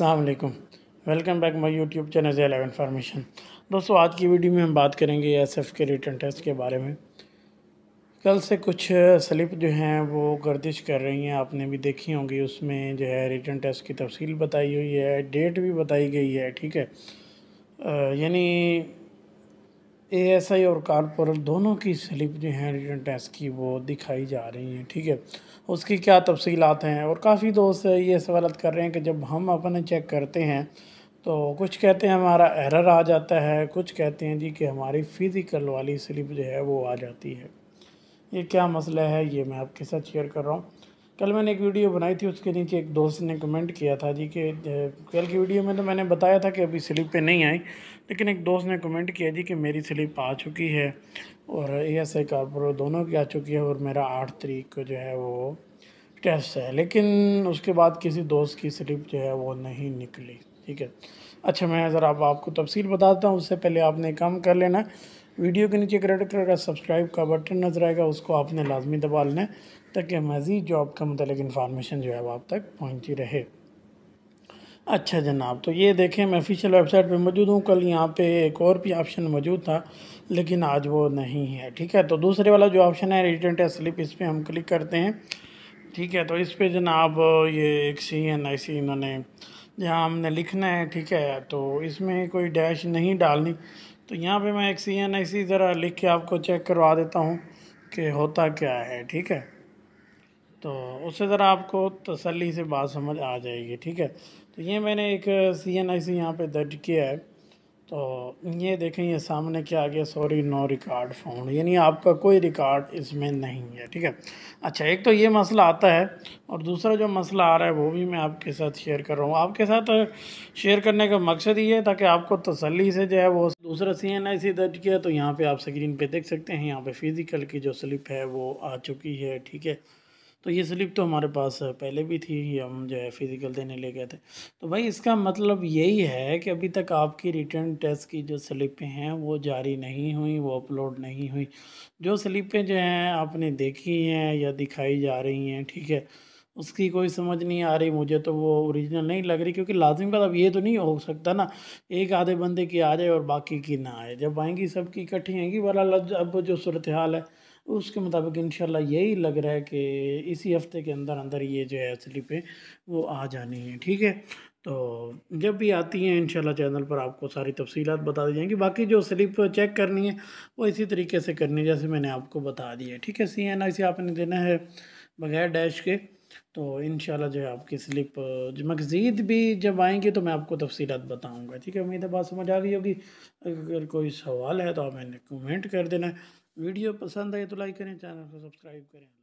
अलैक्म welcome back my YouTube channel J live information दोस्तों आज की वीडियो में हम बात करेंगे एसएफ के रिटर्न टेस्ट के बारे में कल से कुछ स्लिप जो हैं वो गर्दिश कर रही हैं आपने भी देखी होंगी उसमें जो है रिटर्न टेस्ट की तफसील बताई हुई है डेट भी बताई गई है ठीक है यानी एएसआई और कारपोरल दोनों की स्लिप जो हैं रिटर्न टेस्ट की वो दिखाई जा रही हैं ठीक है उसकी क्या तफसीलत हैं और काफ़ी दोस्त ये सवालत कर रहे हैं कि जब हम अपने चेक करते हैं तो कुछ कहते हैं हमारा एरर आ जाता है कुछ कहते हैं जी कि हमारी फ़िज़िकल वाली स्लिप जो है वो आ जाती है ये क्या मसला है ये मैं आपके साथ शेयर कर रहा हूँ कल मैंने एक वीडियो बनाई थी उसके नीचे एक दोस्त ने कमेंट किया था जी कि कल की वीडियो में तो मैंने बताया था कि अभी स्लिप पे नहीं आई लेकिन एक दोस्त ने कमेंट किया जी कि मेरी स्लिप आ चुकी है और ए एस आई कारपोरो दोनों की आ चुकी है और मेरा आठ तरीक को जो है वो टेस्ट है लेकिन उसके बाद किसी दोस्त की स्लिप जो है वो नहीं निकली ठीक है अच्छा मैं ज़रा आप, आपको तफसील बताता हूँ उससे पहले आपने काम कर लेना वीडियो के नीचे रेड कलर का सब्सक्राइब का बटन नज़र आएगा उसको आपने लाजमी दबा लेना ताकि मज़ीद जॉब का मतलब इन्फॉर्मेशन जो है आप तक पहुँची रहे अच्छा जनाब तो ये देखें मैं ऑफिशियल वेबसाइट पे मौजूद हूँ कल यहाँ पे एक और भी ऑप्शन मौजूद था लेकिन आज वो नहीं है ठीक है तो दूसरे वाला जो ऑप्शन है रिटर्न स्लिप इस पर हम क्लिक करते हैं ठीक है तो इस पर जनाब ये एक सी एन आई सी इन्होंने जहाँ हमने लिखना है ठीक है तो इसमें कोई डैश नहीं डालनी तो यहाँ पे मैं एक सी एन आई सी ज़रा लिख के आपको चेक करवा देता हूँ कि होता क्या है ठीक है तो उससे ज़रा आपको तसल्ली से बात समझ आ जाएगी ठीक है तो ये मैंने एक सी एन आई सी यहाँ पर दर्ज किया है तो ये देखें ये सामने क्या आ गया सॉरी नो रिकॉर्ड फाउंड यानी आपका कोई रिकॉर्ड इसमें नहीं है ठीक है अच्छा एक तो ये मसला आता है और दूसरा जो मसला आ रहा है वो भी मैं आपके साथ शेयर कर रहा हूँ आपके साथ शेयर करने का मकसद ये है ताकि आपको तसल्ली से जो है वो दूसरा सी एन आई सी दर्ज किया तो यहाँ पे आप स्क्रीन पे देख सकते हैं यहाँ पे फिज़िकल की जो स्लिप है वो आ चुकी है ठीक है तो ये स्लिप तो हमारे पास पहले भी थी ये हम जो है फ़िज़िकल देने ले गए थे तो भाई इसका मतलब यही है कि अभी तक आपकी रिटर्न टेस्ट की जो स्लिपें हैं वो जारी नहीं हुई वो अपलोड नहीं हुई जो स्लिपें जो हैं आपने देखी हैं या दिखाई जा रही हैं ठीक है उसकी कोई समझ नहीं आ रही मुझे तो वो ओरिजिनल नहीं लग रही क्योंकि लाजिम का अब ये तो नहीं हो सकता ना एक आधे बंदे की आ जाए और बाकी की ना आए जब आएंगी सबकी इकट्ठी आएंगी वाला अब जो सूरत हाल है उसके मुताबिक इन यही लग रहा है कि इसी हफ्ते के अंदर अंदर ये जो है स्लिपें वो आ जानी है ठीक है तो जब भी आती हैं इंशाल्लाह चैनल पर आपको सारी तफसीत बता दी जाएंगी बाकी जो स्लिप चेक करनी है वो इसी तरीके से करनी है जैसे मैंने आपको बता दिया है ठीक है सी एन आई सी आपने देना है बगैर डैश के तो इन जो है आपकी स्लिप जो मज़ीद भी जब आएंगी तो मैं आपको तफसीत बताऊँगा ठीक है उम्मीद है बात समझ आ गई होगी अगर कोई सवाल है तो आप मैंने कमेंट कर देना वीडियो पसंद आई तो लाइक करें चैनल को सब्सक्राइब करें